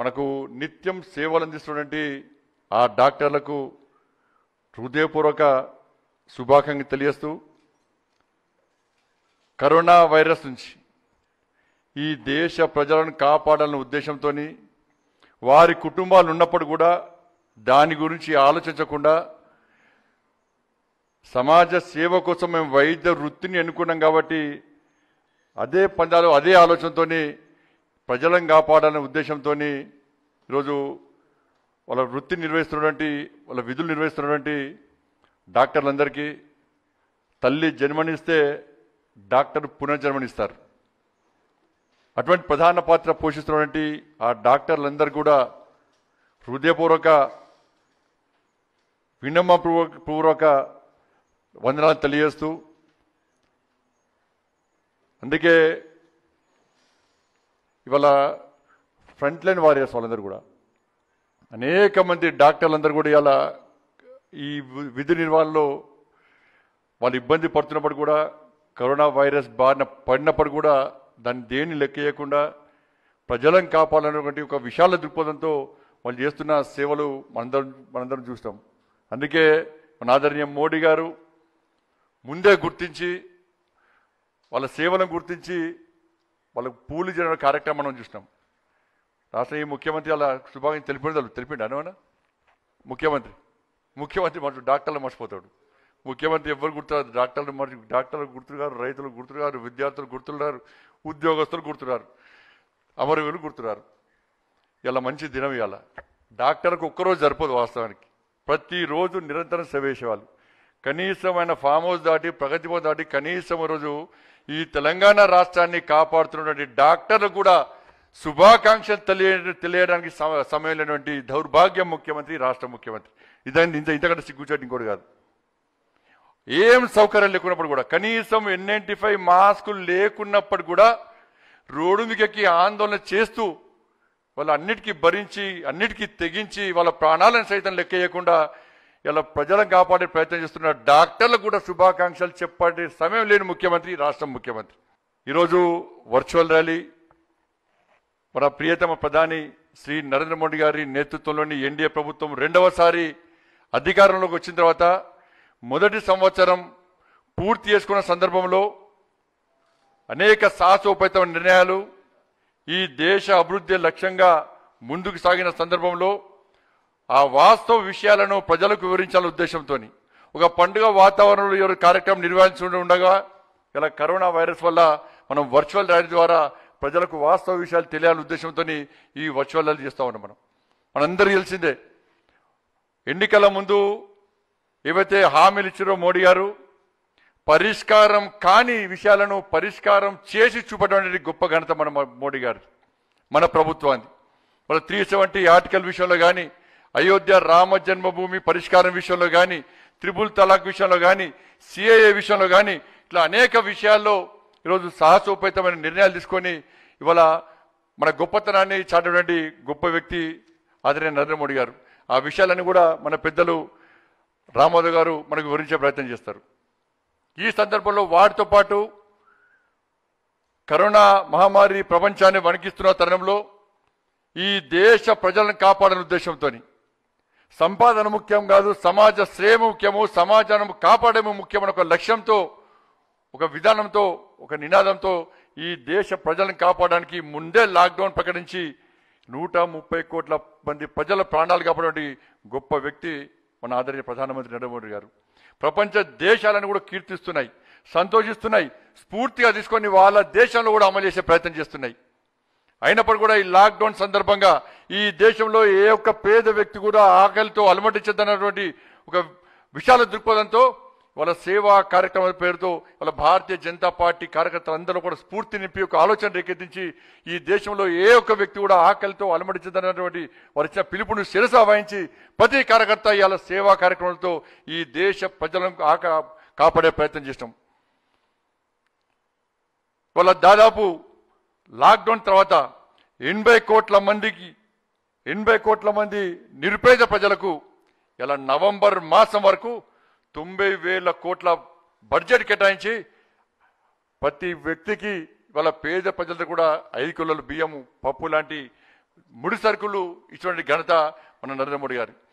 మనకు నిత్యం సేవలు అందిస్తున్నటువంటి ఆ డాక్టర్లకు హృదయపూర్వక శుభాకాంక్ష తెలియస్తూ కరోనా వైరస్ నుంచి ఈ దేశ ప్రజలను కాపాడాలన్న ఉద్దేశంతో వారి కుటుంబాలు ఉన్నప్పుడు కూడా దాని గురించి ఆలోచించకుండా సమాజ సేవ కోసం మేము వైద్య వృత్తిని ఎన్నుకున్నాం కాబట్టి అదే పందాలు అదే ఆలోచనతోనే ప్రజలను కాపాడాలనే ఉద్దేశంతో ఈరోజు వాళ్ళ వృత్తిని నిర్వహిస్తున్నటువంటి వాళ్ళ విధులు నిర్వహిస్తున్నటువంటి డాక్టర్లందరికీ తల్లి జన్మనిస్తే డాక్టర్ పునర్జన్మనిస్తారు అటువంటి ప్రధాన పాత్ర పోషిస్తున్నటువంటి ఆ డాక్టర్లందరూ కూడా హృదయపూర్వక విన్నమ్మ పూర్వక వందనాలు తెలియజేస్తూ అందుకే ఇవాళ ఫ్రంట్ లైన్ వారియర్స్ వాళ్ళందరూ కూడా అనేక మంది డాక్టర్లందరూ కూడా ఇవాళ ఈ విధి నిర్వహణలో వాళ్ళు ఇబ్బంది పడుతున్నప్పుడు కూడా కరోనా వైరస్ బారిన పడినప్పుడు కూడా దాన్ని దేన్ని లెక్కేయకుండా ప్రజలను కాపాడాలనేటువంటి ఒక విశాల దృక్పథంతో వాళ్ళు చేస్తున్న సేవలు మనందరం మనందరం చూస్తాం అందుకే మన ఆదరణీయ మోడీ గారు ముందే గుర్తించి వాళ్ళ సేవలను గుర్తించి వాళ్ళకు పూలు చేయడం కార్యక్రమం మనం చూసినాం రాష్ట్ర ఈ ముఖ్యమంత్రి అలా శుభాకాంక్షలు తెలిపిన తెలిపిండు అనవన ముఖ్యమంత్రి ముఖ్యమంత్రి మనసు డాక్టర్లు మర్చిపోతాడు ముఖ్యమంత్రి ఎవరు గుర్తురారు డాక్టర్లు మరి డాక్టర్లు గుర్తురారు రైతులు గుర్తురారు విద్యార్థులు గుర్తున్నారు ఉద్యోగస్తులు గుర్తురారు అమరవీరులు గుర్తురారు ఇలా మంచి దినం ఇవాళ డాక్టర్కి ఒక్కరోజు సరిపోదు వాస్తవానికి ప్రతిరోజు నిరంతరం సేవ చేసేవాళ్ళు కనీసం ఫామ్ హౌస్ దాటి భవన్ దాటి కనీసం రోజు ఈ తెలంగాణ రాష్ట్రాన్ని కాపాడుతున్నటువంటి డాక్టర్లు కూడా శుభాకాంక్షలు తెలియ తెలియడానికి సమయం లేనటువంటి దౌర్భాగ్యం ముఖ్యమంత్రి రాష్ట్ర ముఖ్యమంత్రి ఇదని ఇంత ఇంతకంటే సిగ్గుచేటు ఇంకోటి కాదు ఏం సౌకర్యం లేకున్నప్పుడు కూడా కనీసం ఎన్ఎంటీ ఫైవ్ మాస్కులు లేకున్నప్పుడు కూడా రోడ్డు మీకెక్కి ఆందోళన చేస్తూ వాళ్ళు అన్నిటికీ భరించి అన్నిటికీ తెగించి వాళ్ళ ప్రాణాలను సైతం లెక్కేయకుండా ఇలా ప్రజలను కాపాడే ప్రయత్నం చేస్తున్న డాక్టర్లకు కూడా శుభాకాంక్షలు చెప్పే సమయం లేని ముఖ్యమంత్రి రాష్ట్రం ముఖ్యమంత్రి ఈరోజు వర్చువల్ ర్యాలీ మన ప్రియతమ ప్రధాని శ్రీ నరేంద్ర మోడీ గారి నేతృత్వంలోని ఎన్డీఏ ప్రభుత్వం రెండవసారి అధికారంలోకి వచ్చిన తర్వాత మొదటి సంవత్సరం పూర్తి చేసుకున్న సందర్భంలో అనేక సాహసోపేతమ నిర్ణయాలు ఈ దేశ అభివృద్ధి లక్ష్యంగా ముందుకు సాగిన సందర్భంలో ఆ వాస్తవ విషయాలను ప్రజలకు వివరించాలనే ఉద్దేశంతో ఒక పండుగ వాతావరణంలో ఎవరు కార్యక్రమం నిర్వహించుకుంటూ ఉండగా ఇలా కరోనా వైరస్ వల్ల మనం వర్చువల్ ర్యాలీ ద్వారా ప్రజలకు వాస్తవ విషయాలు తెలియాలనే ఉద్దేశంతో ఈ వర్చువల్ ర్యాలీ చేస్తూ ఉన్నాం మనం మనందరూ తెలిసిందే ఎన్నికల ముందు ఏవైతే హామీలు ఇచ్చారో మోడీ గారు పరిష్కారం కాని విషయాలను పరిష్కారం చేసి చూపడం గొప్ప ఘనత మన మోడీ గారు మన ప్రభుత్వాన్ని మన త్రీ సెవెంటీ ఆర్టికల్ విషయంలో కానీ అయోధ్య రామ జన్మభూమి పరిష్కారం విషయంలో కానీ త్రిపుల్ తలాక్ విషయంలో కానీ సిఏఏ విషయంలో కానీ ఇట్లా అనేక విషయాల్లో ఈరోజు సాహసోపేతమైన నిర్ణయాలు తీసుకొని ఇవాళ మన గొప్పతనాన్ని చాటినటువంటి గొప్ప వ్యక్తి ఆదరణ నరేంద్ర మోడీ గారు ఆ విషయాలన్నీ కూడా మన పెద్దలు రామోదర్ గారు మనకు వివరించే ప్రయత్నం చేస్తారు ఈ సందర్భంలో వాటితో పాటు కరోనా మహమ్మారి ప్రపంచాన్ని వణికిస్తున్న తరుణంలో ఈ దేశ ప్రజలను కాపాడని ఉద్దేశంతో సంపాదన ముఖ్యం కాదు సమాజ శ్రేయ ముఖ్యము సమాజాన్ని కాపాడము ముఖ్యమైన ఒక లక్ష్యంతో ఒక విధానంతో ఒక నినాదంతో ఈ దేశ ప్రజలను కాపాడడానికి ముందే లాక్డౌన్ ప్రకటించి నూట ముప్పై కోట్ల మంది ప్రజల ప్రాణాలు కాపాడే గొప్ప వ్యక్తి మన ఆదరణీయ ప్రధానమంత్రి నరేంద్ర మోడీ గారు ప్రపంచ దేశాలను కూడా కీర్తిస్తున్నాయి సంతోషిస్తున్నాయి స్ఫూర్తిగా తీసుకొని వాళ్ళ దేశంలో కూడా అమలు చేసే ప్రయత్నం చేస్తున్నాయి అయినప్పుడు కూడా ఈ లాక్డౌన్ సందర్భంగా ఈ దేశంలో ఏ ఒక్క పేద వ్యక్తి కూడా ఆకలితో అలమటించదన్నటువంటి ఒక విశాల దృక్పథంతో వాళ్ళ సేవా కార్యక్రమాల పేరుతో వాళ్ళ భారతీయ జనతా పార్టీ కార్యకర్తలందరూ కూడా స్ఫూర్తి నింపి ఒక ఆలోచన రేకెత్తించి ఈ దేశంలో ఏ ఒక్క వ్యక్తి కూడా ఆకలితో అలమటించదన్నటువంటి వారి ఇచ్చిన పిలుపును శిరస వాయించి ప్రతి కార్యకర్త ఇవాళ సేవా కార్యక్రమాలతో ఈ దేశ ప్రజలను ఆక కాపాడే ప్రయత్నం చేసినాం వాళ్ళ దాదాపు లాక్డౌన్ తర్వాత ఎనభై కోట్ల మందికి ఎనభై కోట్ల మంది నిరుపేద ప్రజలకు ఇలా నవంబర్ మాసం వరకు తొంభై వేల కోట్ల బడ్జెట్ కేటాయించి ప్రతి వ్యక్తికి వాళ్ళ పేద ప్రజలకు కూడా ఐదు కిలోల బియ్యం పప్పు లాంటి ముడి సరుకులు ఇచ్చినటువంటి ఘనత మన నరేంద్ర మోడీ గారు